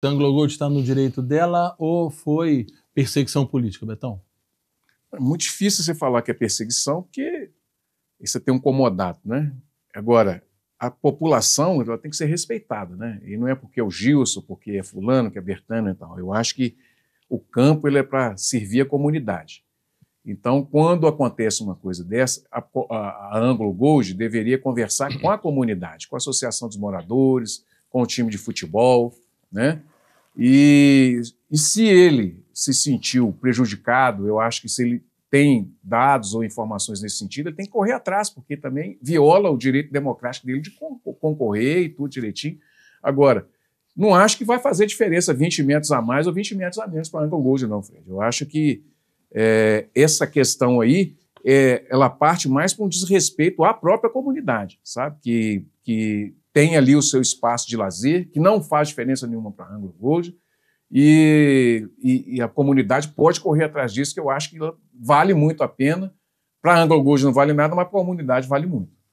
Tanglo Gold está no direito dela ou foi perseguição política, Betão? É muito difícil você falar que é perseguição, porque você tem um comodato, né? Agora, a população ela tem que ser respeitada, né? E não é porque é o Gilson, porque é fulano, que é Bertano e tal. Eu acho que o campo ele é para servir a comunidade. Então, quando acontece uma coisa dessa, a, a, a Anglo Gold deveria conversar com a comunidade, com a Associação dos Moradores, com o time de futebol, né? E, e se ele se sentiu prejudicado, eu acho que se ele tem dados ou informações nesse sentido, ele tem que correr atrás, porque também viola o direito democrático dele de concorrer e tudo direitinho. Agora, não acho que vai fazer diferença 20 metros a mais ou 20 metros a menos para o Gold, não, Fred. Eu acho que é, essa questão aí é, ela parte mais para um desrespeito à própria comunidade, sabe? Que, que tem ali o seu espaço de lazer, que não faz diferença nenhuma para a Anglo Gold, e, e, e, a comunidade pode correr atrás disso, que eu acho que vale muito a pena. Para a Anglo Gold não vale nada, mas para a comunidade vale muito.